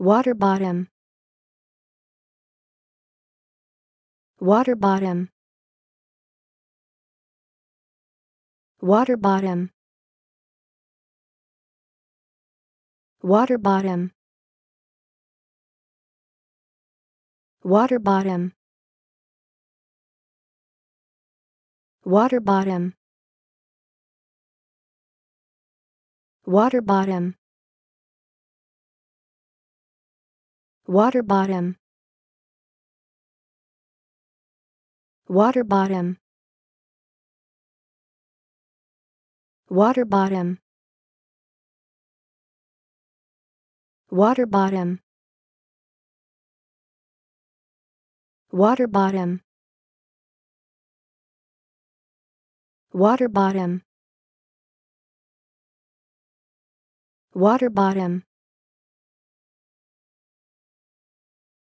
Water bottom. Water bottom. Water bottom. Water bottom. Water bottom. Water bottom. Water bottom. Water bottom. Water bottom. Water bottom. Water bottom. Water bottom. Water bottom. Water bottom.